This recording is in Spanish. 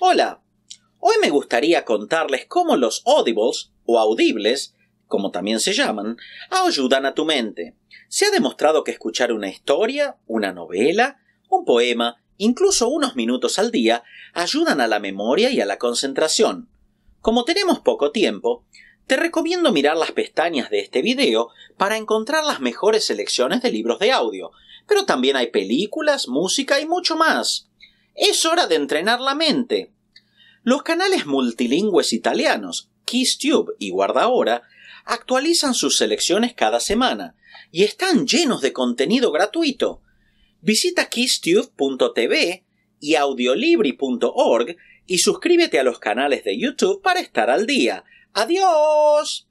Hola, hoy me gustaría contarles cómo los audibles o audibles, como también se llaman, ayudan a tu mente. Se ha demostrado que escuchar una historia, una novela, un poema, incluso unos minutos al día, ayudan a la memoria y a la concentración. Como tenemos poco tiempo, te recomiendo mirar las pestañas de este video para encontrar las mejores selecciones de libros de audio, pero también hay películas, música y mucho más. Es hora de entrenar la mente. Los canales multilingües italianos, KissTube y Guardahora, actualizan sus selecciones cada semana y están llenos de contenido gratuito. Visita kisstube.tv y audiolibri.org y suscríbete a los canales de YouTube para estar al día. ¡Adiós!